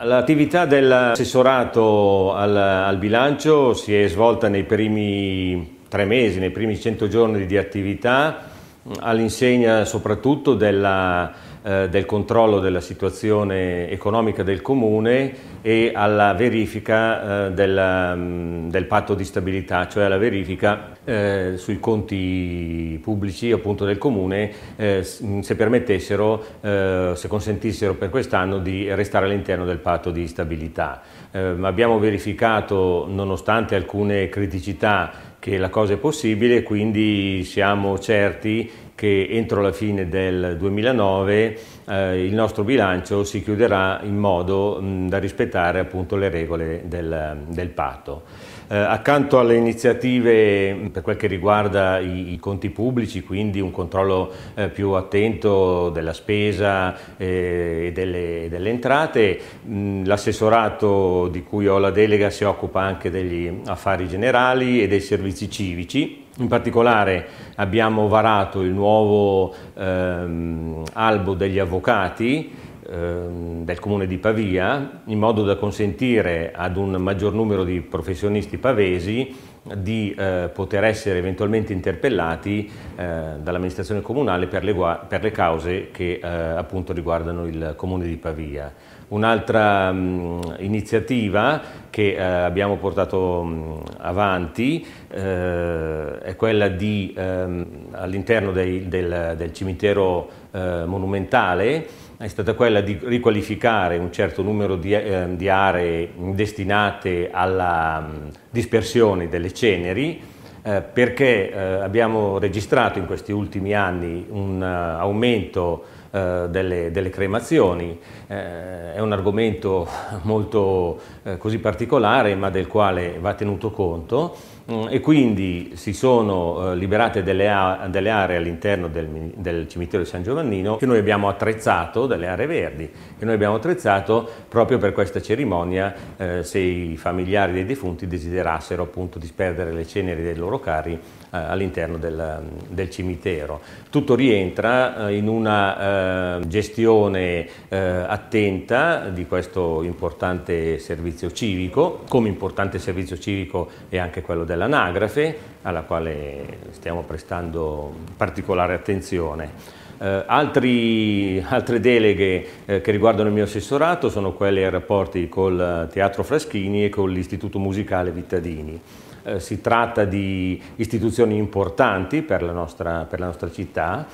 L'attività dell'assessorato al, al, bilancio si è svolta nei primi tre mesi, nei primi 100 giorni di attività, all'insegna soprattutto della eh, del controllo della situazione economica del comune e alla verifica eh, della, mm, del patto di stabilità, cioè alla verifica eh, sui conti pubblici appunto del comune eh, mm, se permettessero, eh, se consentissero per quest'anno di restare all'interno del patto di stabilità. abbiamo verificato, nonostante alcune criticità, che la cosa è possibile, quindi siamo certi che entro la fine del 2009 eh, il nostro bilancio si chiuderà in modo mh, da rispettare appunto le regole del, del patto. Eh, accanto alle iniziative mm, per quel che riguarda i, i conti pubblici, quindi un controllo eh, più attento della spesa eh, e delle, delle entrate, mm, l'assessorato di cui ho la delega si occupa anche degli affari generali e dei servizi civici. In particolare abbiamo varato il nuovo ehm, albo degli avvocati Ehm, del comune di Pavia in modo da consentire ad un maggior numero di professionisti pavesi di eh, poter essere eventualmente interpellati eh, dall'amministrazione comunale per le, per le cause che eh, appunto riguardano il comune di Pavia. Un'altra mm, iniziativa che eh, abbiamo portato mh, mm, avanti eh, è quella di ehm, all'interno del, del, cimitero eh, monumentale è stata quella di riqualificare un certo numero di, ehm, di aree destinate alla mm, dispersione delle ceneri eh, perché eh, abbiamo registrato in questi ultimi anni un uh, aumento eh, delle, delle, cremazioni. Eh, è un argomento molto eh, così particolare ma del quale va tenuto conto mm, e quindi si sono eh, liberate delle, delle aree all'interno del, del, cimitero di San Giovannino che noi abbiamo attrezzato, delle aree verdi, che noi abbiamo attrezzato proprio per questa cerimonia eh, se i familiari dei defunti desiderassero appunto disperdere le ceneri dei loro cari eh, all'interno del, del, cimitero. Tutto rientra in una Ehm, gestione eh, attenta di questo importante servizio civico, come importante servizio civico è anche quello dell'anagrafe, alla quale stiamo prestando particolare attenzione. Eh, altri, altre deleghe eh, che riguardano il mio assessorato sono quelle ai rapporti col Teatro Fraschini e con l'Istituto Musicale Vittadini. Eh, si tratta di istituzioni importanti per la nostra, per la nostra città,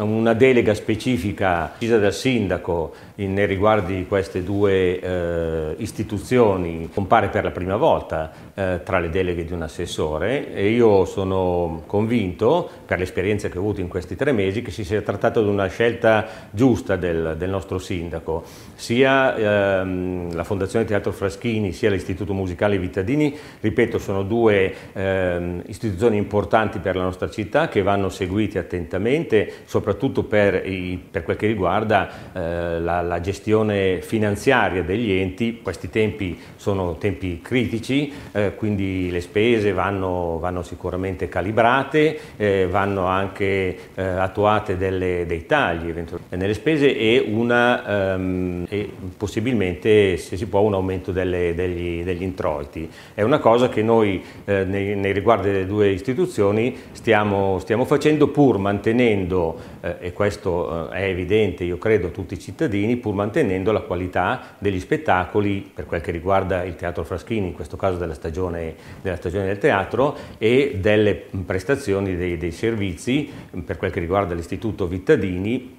una delega specifica decisa dal sindaco in, nei riguardi di queste due eh, istituzioni compare per la prima volta eh, tra le deleghe di un assessore e io sono convinto, per l'esperienza che ho avuto in questi tre mesi, che si sia trattato di una scelta giusta del, del nostro sindaco. Sia ehm, la Fondazione Teatro Fraschini sia l'Istituto Musicale Vitadini, ripeto, sono due ehm, istituzioni importanti per la nostra città che vanno seguite attentamente soprattutto per, i, per quel che riguarda eh, la, la, gestione finanziaria degli enti. Questi tempi sono tempi critici, eh, quindi le spese vanno, vanno sicuramente calibrate, eh, vanno anche eh, attuate delle, dei tagli nelle spese e, una, ehm, e possibilmente, se si può, un aumento delle, degli, degli, introiti. È una cosa che noi eh, nei, nei riguardi delle due istituzioni stiamo, stiamo facendo pur mantenendo eh, e questo eh, è evidente, io credo, a tutti i cittadini, pur mantenendo la qualità degli spettacoli per quel che riguarda il teatro Fraschini, in questo caso della stagione, della stagione del teatro, e delle prestazioni dei, dei servizi per quel che riguarda l'istituto Vittadini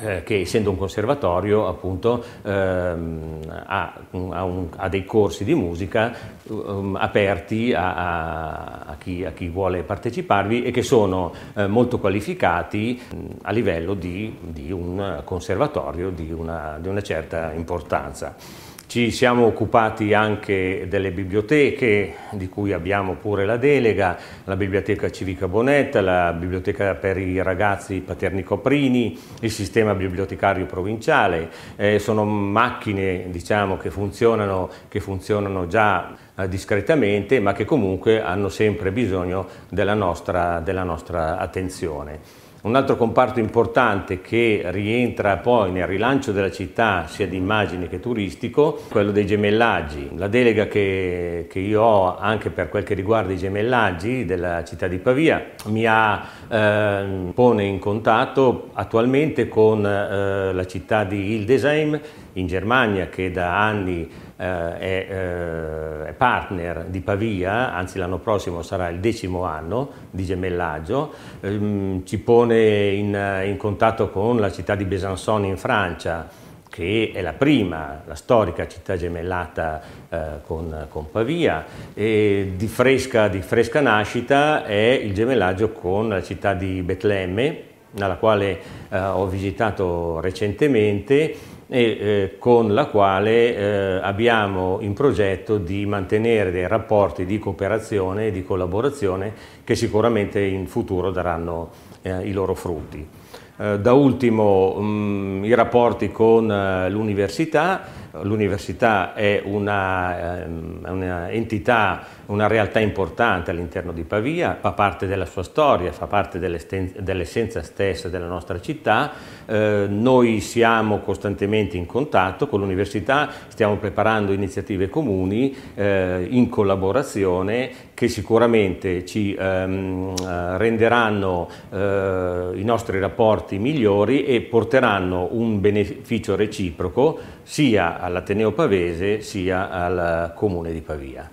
eh, che essendo un conservatorio appunto ehm, ha, ha, un, ha, dei corsi di musica um, aperti a, a, chi, a, chi, vuole parteciparvi e che sono eh, molto qualificati mh, mm, a livello di, di, un conservatorio di una, di una certa importanza. Ci siamo occupati anche delle biblioteche, di cui abbiamo pure la delega, la Biblioteca Civica Bonetta, la Biblioteca per i ragazzi Paterni Coprini, il sistema bibliotecario provinciale. Eh, sono macchine diciamo, che, funzionano, che funzionano già eh, discretamente, ma che comunque hanno sempre bisogno della nostra, della nostra attenzione. Un altro comparto importante che rientra poi nel rilancio della città sia di immagine che turistico, quello dei gemellaggi. La delega che, che io ho anche per quel che riguarda i gemellaggi della città di Pavia mi ha, eh, pone in contatto attualmente con eh, la città di Hildesheim in Germania che da anni eh, è, eh, partner di Pavia, anzi l'anno prossimo sarà il decimo anno di gemellaggio, ehm, ci pone in, in contatto con la città di Besançon in Francia che è la prima, la storica città gemellata eh, con, con, Pavia, e di fresca, di fresca, nascita è il gemellaggio con la città di Betlemme, nella quale eh, ho visitato recentemente e eh, con la quale eh, abbiamo in progetto di mantenere dei rapporti di cooperazione e di collaborazione che sicuramente in futuro daranno eh, i loro frutti. Eh, da ultimo mh, mm, i rapporti con eh, l'università, l'università è un'entità ehm, una realtà importante all'interno di Pavia, fa parte della sua storia, fa parte dell'essenza stessa della nostra città. Eh, noi siamo costantemente in contatto con l'università, stiamo preparando iniziative comuni eh, in collaborazione che sicuramente ci ehm, eh, renderanno eh, i nostri rapporti migliori e porteranno un beneficio reciproco sia all'Ateneo Pavese sia al eh, Comune di Pavia.